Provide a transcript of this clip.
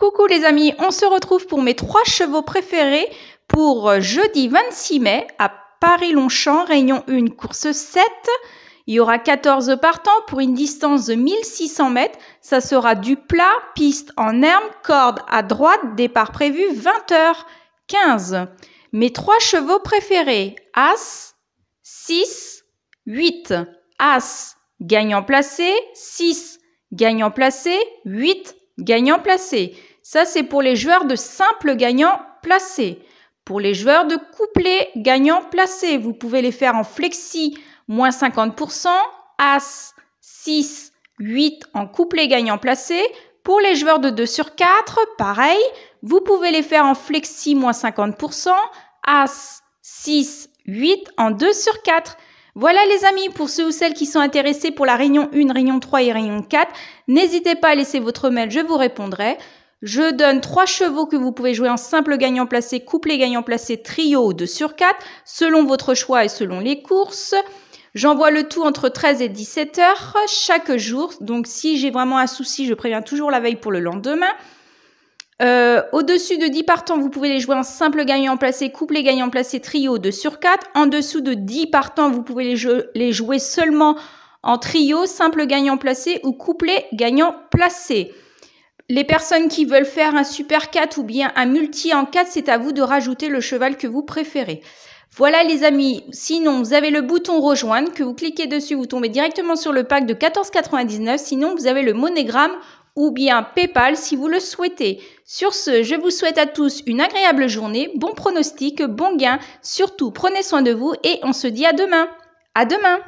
Coucou les amis, on se retrouve pour mes trois chevaux préférés pour euh, jeudi 26 mai à Paris-Longchamp, Réunion 1, course 7. Il y aura 14 partants pour une distance de 1600 mètres. Ça sera du plat, piste en herbe, corde à droite, départ prévu 20h15. Mes trois chevaux préférés, As, 6, 8. As, gagnant placé, 6, gagnant placé, 8, gagnant placé. Ça, c'est pour les joueurs de simple gagnant placé. Pour les joueurs de couplet gagnant placé, vous pouvez les faire en flexi moins 50%, As, 6, 8 en couplet gagnant placé. Pour les joueurs de 2 sur 4, pareil, vous pouvez les faire en flexi moins 50%, As, 6, 8 en 2 sur 4. Voilà les amis, pour ceux ou celles qui sont intéressés pour la réunion 1, réunion 3 et réunion 4, n'hésitez pas à laisser votre mail, je vous répondrai. Je donne trois chevaux que vous pouvez jouer en simple gagnant placé, couplet gagnant placé, trio 2 sur 4, selon votre choix et selon les courses. J'envoie le tout entre 13 et 17 heures chaque jour. Donc si j'ai vraiment un souci, je préviens toujours la veille pour le lendemain. Euh, au-dessus de 10 partants, vous pouvez les jouer en simple gagnant placé, couplet gagnant placé, trio 2 sur 4. En dessous de 10 partants, vous pouvez les, les jouer seulement en trio, simple gagnant placé ou couplet gagnant placé. Les personnes qui veulent faire un super 4 ou bien un multi en 4, c'est à vous de rajouter le cheval que vous préférez. Voilà les amis, sinon vous avez le bouton rejoindre, que vous cliquez dessus, vous tombez directement sur le pack de 14,99, sinon vous avez le monogramme ou bien PayPal si vous le souhaitez. Sur ce, je vous souhaite à tous une agréable journée, bon pronostic, bon gain, surtout prenez soin de vous et on se dit à demain. À demain